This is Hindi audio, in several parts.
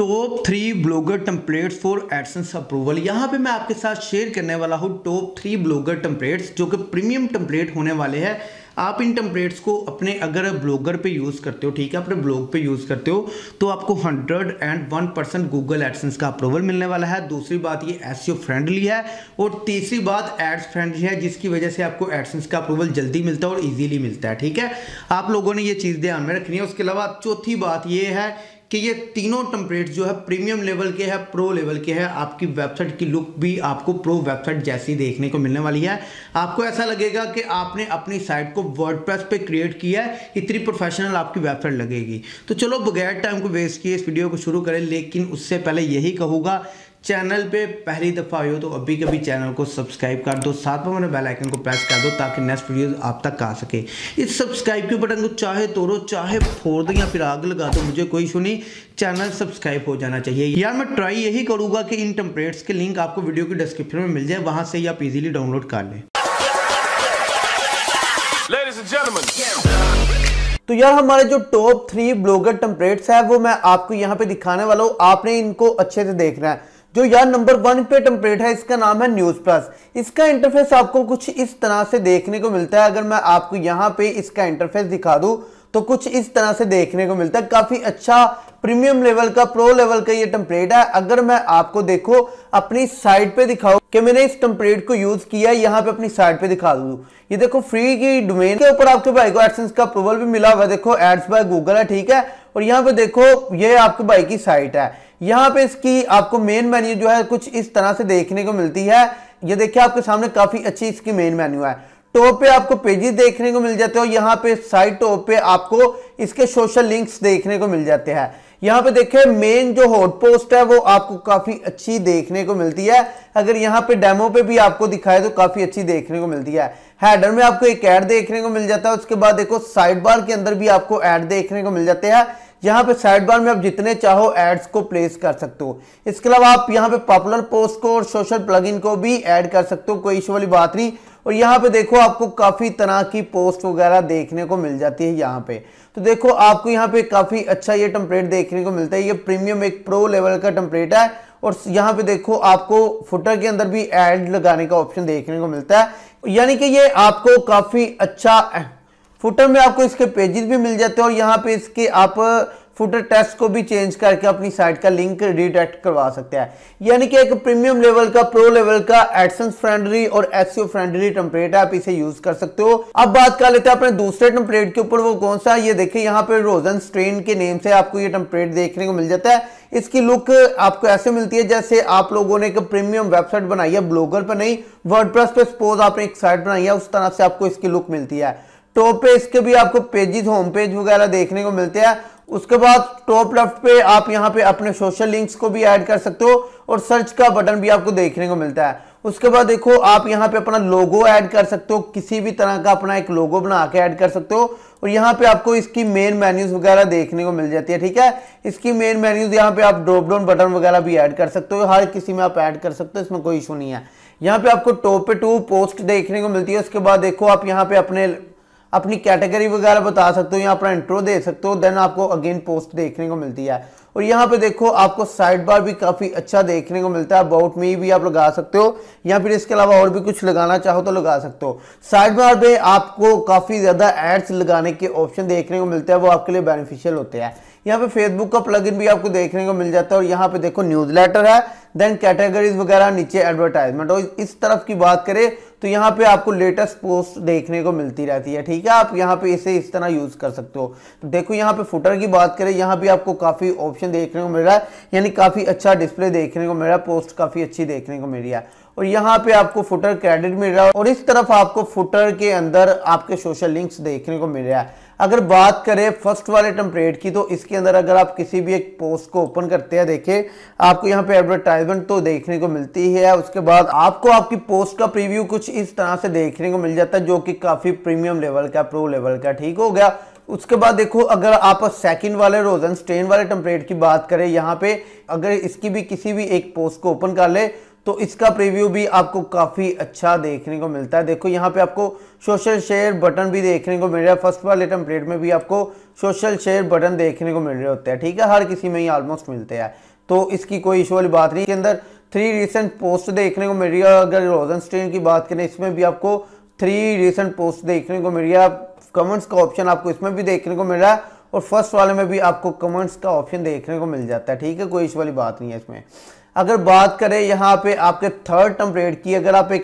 top three blogger templates for AdSense approval यहाँ पे मैं आपके साथ शेयर करने वाला हूँ टॉप थ्री ब्लॉगर टम्पलेट्स जो कि प्रीमियम टम्पलेट होने वाले हैं आप इन टम्पलेट्स को अपने अगर ब्लॉगर पे यूज़ करते हो ठीक है अपने ब्लॉग पे यूज़ करते हो तो आपको hundred and one percent Google AdSense का अप्रूवल मिलने वाला है दूसरी बात ये एस फ्रेंडली है और तीसरी बात एड्स फ्रेंडली है जिसकी वजह से आपको एडसेंस का अप्रूवल जल्दी मिलता है और ईजीली मिलता है ठीक है आप लोगों ने ये चीज़ ध्यान में रखनी है उसके अलावा चौथी बात ये है कि ये तीनों टम्परेट जो है प्रीमियम लेवल के है प्रो लेवल के है आपकी वेबसाइट की लुक भी आपको प्रो वेबसाइट जैसी देखने को मिलने वाली है आपको ऐसा लगेगा कि आपने अपनी साइट को वर्ड पे क्रिएट किया है इतनी प्रोफेशनल आपकी वेबसाइट लगेगी तो चलो बगैर टाइम को वेस्ट किए इस वीडियो को शुरू करें लेकिन उससे पहले यही कहूँगा चैनल पे पहली दफ़ा आई हो तो अभी कभी चैनल को सब्सक्राइब कर दो साथ में मैंने बेल आइकन को प्रेस कर दो ताकि नेक्स्ट वीडियो आप तक आ सके इस सब्सक्राइब के बटन को चाहे तोड़ो चाहे फोड़ दो या फिर आग लगा दो मुझे कोई इशू नहीं चैनल सब्सक्राइब हो जाना चाहिए यार मैं ट्राई यही करूँगा कि इन टेम्परेट्स के लिंक आपको वीडियो की डिस्क्रिप्शन में मिल जाए वहाँ से ही आप इजिली डाउनलोड कर लें तो यार हमारे जो टॉप थ्री ब्लॉगर टेम्परेट्स है वो मैं आपको यहाँ पे दिखाने वाला हूँ आपने इनको अच्छे से देखना है जो यार नंबर वन पे टेम्पलेट है इसका नाम है न्यूज़ प्लस इसका इंटरफेस आपको कुछ इस तरह से देखने को मिलता है अगर मैं आपको यहाँ पे इसका इंटरफेस दिखा दू तो कुछ इस तरह से देखने को मिलता है काफ़ी अच्छा प्रीमियम लेवल का प्रो लेवल का ये टेम्पलेट है अगर मैं आपको देखो अपनी साइट पे दिखाऊं कि मैंने इस टेम्पलेट को यूज़ किया यहाँ पे अपनी साइट पे दिखा दू ये देखो फ्री की डोमेन के ऊपर आपके भाई को एडसेंस का अप्रूवल भी मिला हुआ है देखो एड्स बाय गूगल है ठीक है और यहाँ पे देखो ये आपके भाई की साइट है यहाँ पे इसकी आपको मेन मेन्यू जो है कुछ इस तरह से देखने को मिलती है ये देखिए आपके सामने काफी अच्छी इसकी मेन मेन्यू है टॉप पे आपको पेजेस देखने को मिल जाते हैं और यहाँ पे साइड टॉप पे आपको इसके सोशल लिंक्स देखने को मिल जाते हैं यहाँ पे देखिए मेन जो हॉट पोस्ट है वो आपको काफी अच्छी देखने को मिलती है अगर यहाँ पे डेमो पे भी आपको दिखाए तो काफी अच्छी देखने को मिलती है हेडर में आपको एक ऐड देखने को मिल जाता है उसके बाद देखो साइड बार के अंदर भी आपको ऐड देखने को मिल जाते हैं यहाँ पे साइड बार में आप जितने चाहो एड्स को प्लेस कर सकते हो इसके अलावा आप यहाँ पे पॉपुलर पोस्ट को और सोशल प्लगइन को भी ऐड कर सकते हो कोई इशू वाली बात नहीं और यहाँ पे देखो आपको काफ़ी तरह की पोस्ट वगैरह देखने को मिल जाती है यहाँ पे तो देखो आपको यहाँ पे काफ़ी अच्छा ये टम्पलेट देखने को मिलता है ये प्रीमियम एक प्रो लेवल का टम्पलेट है और यहाँ पे देखो आपको फुटर के अंदर भी एड लगाने का ऑप्शन देखने को मिलता है यानी कि ये आपको काफ़ी अच्छा फुटर में आपको इसके पेजेस भी मिल जाते हैं और यहाँ पे इसके आप फुटर टेस्ट को भी चेंज करके अपनी साइट का लिंक रिडायरेक्ट करवा सकते हैं यानी कि एक प्रीमियम लेवल का प्रो लेवल का एडसेंस फ्रेंडली और एसईओ फ्रेंडली है आप इसे यूज कर सकते हो अब बात कर लेते हैं अपने दूसरे टेम्परेट के ऊपर वो कौन सा ये देखिए यहाँ पे रोजन स्ट्रेन के नेम से आपको ये टेम्परेट देखने को मिल जाता है इसकी लुक आपको ऐसे मिलती है जैसे आप लोगों ने एक प्रीमियम वेबसाइट बनाई है ब्लॉगर पर नहीं वर्ड पे सपोज आपने एक साइट बनाई है उस तरह से आपको इसकी लुक मिलती है टॉप पे इसके भी आपको पेजेस होम पेज वगैरह देखने को मिलते हैं उसके बाद टॉप लेफ्ट पे आप यहाँ पे अपने सोशल लिंक्स को भी ऐड कर सकते हो और सर्च का बटन भी आपको देखने को मिलता है उसके बाद देखो आप यहाँ पे अपना लोगो ऐड कर सकते हो किसी भी तरह का अपना एक लोगो बना के ऐड कर सकते हो और यहाँ पे आपको इसकी मेन मेन्यूज वगैरह देखने को मिल जाती है ठीक है इसकी मेन मेन्यूज यहाँ पे आप ड्रॉप डाउन बटन वगैरह भी ऐड कर सकते हो हर किसी में आप ऐड कर सकते हो इसमें कोई इशू नहीं है यहाँ पे आपको टॉप पे टू पोस्ट देखने को मिलती है उसके बाद देखो आप यहाँ पे अपने अपनी कैटेगरी वगैरह बता सकते हो या अपना इंट्रो दे सकते हो देन आपको अगेन पोस्ट देखने को मिलती है और यहाँ पे देखो आपको साइड बार भी काफ़ी अच्छा देखने को मिलता है अबाउट मी भी आप लगा सकते हो या फिर इसके अलावा और भी कुछ लगाना चाहो तो लगा सकते हो साइड बार पे आपको काफ़ी ज़्यादा एड्स लगाने के ऑप्शन देखने को मिलते हैं वो आपके लिए बेनिफिशियल होते हैं यहाँ पे फेसबुक का प्लगइन भी आपको देखने को मिल जाता है और यहाँ पे देखो न्यूज़ लेटर है देन कैटेगरीज वगैरह नीचे एडवर्टाइजमेंट और इस तरफ की बात करें तो यहाँ पे आपको लेटेस्ट पोस्ट देखने को मिलती रहती है ठीक है आप यहाँ पे इसे इस तरह यूज़ कर सकते हो तो देखो यहाँ पे फुटर की बात करें यहाँ भी आपको काफ़ी ऑप्शन देखने को मिल रहा है यानी काफ़ी अच्छा डिस्प्ले देखने को मिल रहा है पोस्ट काफ़ी अच्छी देखने को मिल रही है और यहाँ पे आपको फुटर क्रेडिट मिल रहा है और इस तरफ आपको फुटर के अंदर आपके सोशल लिंक्स देखने को मिल रहा है अगर बात करें फर्स्ट वाले टेम्परेट की तो इसके अंदर अगर आप किसी भी एक पोस्ट को ओपन करते हैं देखें आपको यहाँ पे एडवर्टाइजमेंट तो देखने को मिलती है उसके बाद आपको आपकी पोस्ट का प्रीव्यू कुछ इस तरह से देखने को मिल जाता है जो कि काफ़ी प्रीमियम लेवल का प्रो लेवल का ठीक हो गया उसके बाद देखो अगर आप सेकंड वाले रोजन स्टेन वाले टेम्परेट की बात करें यहाँ पे अगर इसकी भी किसी भी एक पोस्ट को ओपन कर ले तो इसका प्रीव्यू भी आपको काफ़ी अच्छा देखने को मिलता है देखो यहाँ पे आपको सोशल शेयर बटन भी देखने को मिल रहा है फर्स्ट वाले टेम्पलेट में भी आपको सोशल शेयर बटन देखने को मिल रहे होते हैं ठीक है हर किसी में ही ऑलमोस्ट मिलते हैं तो इसकी कोई इशू वाली बात नहीं के अंदर थ्री रिसेंट पोस्ट देखने को मिल रही है अगर रोजन की बात करें इसमें भी आपको थ्री रिसेंट पोस्ट देखने को मिल रही है कमेंट्स का ऑप्शन आपको इसमें भी देखने को मिल रहा है और फर्स्ट वाले में भी आपको कमेंट्स का ऑप्शन देखने को मिल जाता है ठीक है कोई इशू वाली बात नहीं है इसमें अगर बात करें यहाँ पे आपके थर्ड टर्म की अगर आप एक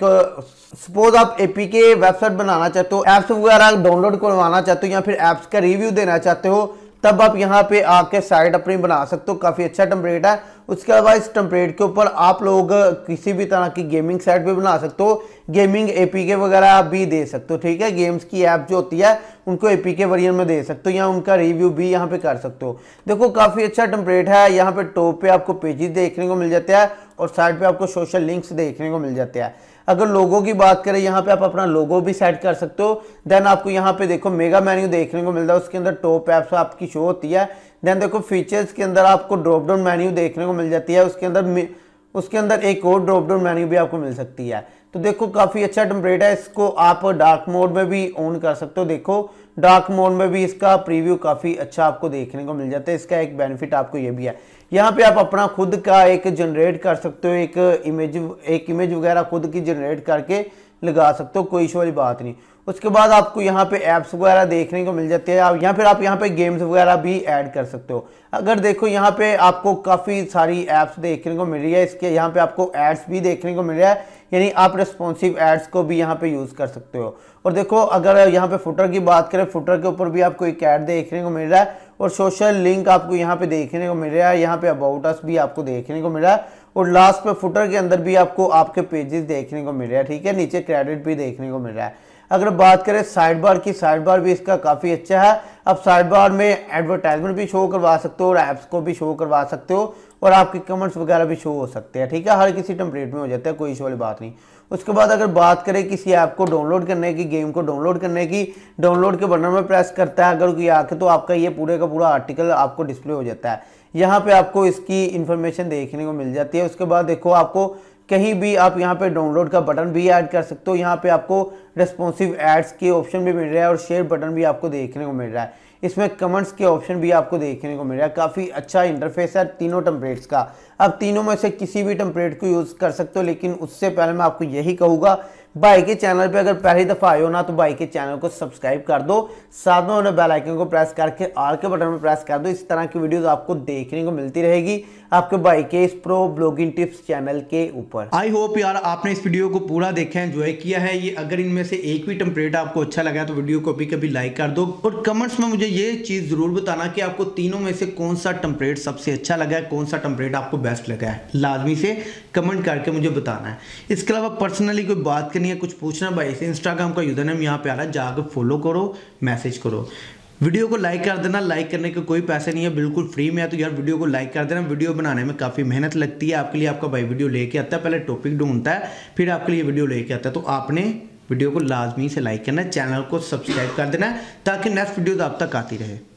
सपोज आप एपी के वेबसाइट बनाना चाहते हो ऐप्स वगैरह डाउनलोड करवाना चाहते हो या फिर ऐप्स का रिव्यू देना चाहते हो तब आप यहाँ पे आके साइड अपनी बना सकते हो काफ़ी अच्छा टेम्परेट है उसके अलावा इस टेम्परेट के ऊपर आप लोग किसी भी तरह की गेमिंग साइट भी बना सकते हो गेमिंग एपीके वगैरह आप भी दे सकते हो ठीक है गेम्स की ऐप जो होती है उनको एपीके वर्जन में दे सकते हो या उनका रिव्यू भी यहाँ पे कर सकते हो देखो काफ़ी अच्छा टेम्परेट है यहाँ पे टॉप पे आपको पेजेस देखने को मिल जाते हैं और साइड पे आपको सोशल लिंक्स देखने को मिल जाते हैं अगर लोगों की बात करें यहाँ पे आप अपना लोगो भी सेट कर सकते हो देन आपको यहाँ पे देखो मेगा मेन्यू देखने को मिलता है उसके अंदर टॉप ऐप्स आपकी शो होती है देन देखो फीचर्स के अंदर आपको ड्रॉप डाउन मेन्यू देखने को मिल जाती है उसके अंदर उसके अंदर एक और ड्रॉप डाउन मेन्यू भी आपको मिल सकती है तो देखो काफ़ी अच्छा टेम्परेट है इसको आप डार्क मोड में भी ऑन कर सकते हो देखो डार्क मोड में भी इसका प्रीव्यू काफ़ी अच्छा आपको देखने को मिल जाता है इसका एक बेनिफिट आपको ये भी है यहाँ पे आप अपना खुद का एक जनरेट कर सकते हो एक इमेज एक इमेज वगैरह खुद की जनरेट करके लगा सकते हो कोई इशू वाली बात नहीं उसके बाद आपको यहाँ पे ऐप्स वगैरह देखने को मिल जाती है आप या फिर आप यहाँ पे गेम्स वगैरह भी ऐड कर सकते हो अगर देखो यहाँ पे आपको काफ़ी सारी ऐप्स देखने को मिल रही है इसके यहाँ पे आपको एड्स भी देखने को मिल रहा है यानी आप रिस्पॉन्सिव एड्स को भी यहाँ पे यूज़ कर सकते हो और देखो अगर यहाँ पे फुटर की बात करें फुटर के ऊपर भी आपको एक ऐड देखने को मिल रहा है और सोशल लिंक आपको यहाँ पे देखने को मिल रहा है यहाँ पे अबाउट अस भी आपको देखने को मिल रहा है और लास्ट में फुटर के अंदर भी आपको आपके पेजेस देखने को मिल रहा है ठीक है नीचे क्रेडिट भी देखने को मिल रहा है अगर बात करें साइड बार की साइड बार भी इसका काफ़ी अच्छा है आप साइड बार में एडवर्टाइजमेंट भी शो करवा सकते हो और ऐप्स को भी शो करवा सकते हो और आपके कमेंट्स वगैरह भी शो हो सकते हैं ठीक है हर किसी टेम्परेट में हो जाता है कोई इशू वाली बात नहीं उसके बाद अगर बात करें किसी ऐप को डाउनलोड करने की गेम को डाउनलोड करने की डाउनलोड के बटन में प्रेस करता है अगर कोई आके तो आपका ये पूरे का पूरा आर्टिकल आपको डिस्प्ले हो जाता है यहाँ पे आपको इसकी इन्फॉर्मेशन देखने को मिल जाती है उसके बाद देखो आपको कहीं भी आप यहाँ पे डाउनलोड का बटन भी ऐड कर सकते हो यहाँ पे आपको रेस्पॉन्सिव एड्स के ऑप्शन भी मिल रहा है और शेयर बटन भी आपको देखने को मिल रहा है इसमें कमेंट्स के ऑप्शन भी आपको देखने को मिल रहा है काफ़ी अच्छा इंटरफेस है तीनों टम्पलेट्स का आप तीनों में से किसी भी टम्पलेट को यूज़ कर सकते हो लेकिन उससे पहले मैं आपको यही कहूँगा भाई के चैनल पे अगर पहली दफ़ा आए हो ना तो भाई के चैनल को सब्सक्राइब कर दो साथ में उन्हें बेल आइकन को प्रेस करके आर के बटन पर प्रेस कर दो इस तरह की वीडियोस आपको देखने को मिलती रहेगी आपके भाई के इस प्रो ब्लॉगिंग टिप्स चैनल के ऊपर आई होप यार आपने इस वीडियो को पूरा देखा है एंजॉय किया है ये अगर इनमें से एक भी टम्परेट आपको अच्छा लगा तो वीडियो को भी कभी लाइक कर दो और कमेंट्स में मुझे ये चीज़ ज़रूर बताना की आपको तीनों में से कौन सा टम्परेट सबसे अच्छा लगा है कौन सा टम्परेट आपको बेस्ट लगा है लाजमी से कमेंट करके मुझे बताना है इसके अलावा पर्सनली कोई बात करनी करनी है कुछ पूछना भाई से इंस्टाग्राम का यूजर नेम यहाँ पे आ रहा है जाकर फॉलो करो मैसेज करो वीडियो को लाइक कर देना लाइक करने के कोई पैसे नहीं है बिल्कुल फ्री में है तो यार वीडियो को लाइक कर देना वीडियो बनाने में काफ़ी मेहनत लगती है आपके लिए आपका भाई वीडियो लेके आता है पहले टॉपिक ढूंढता है फिर आपके लिए वीडियो लेके आता है तो आपने वीडियो को लाजमी से लाइक करना चैनल को सब्सक्राइब कर देना ताकि नेक्स्ट वीडियोज आप तक आती रहे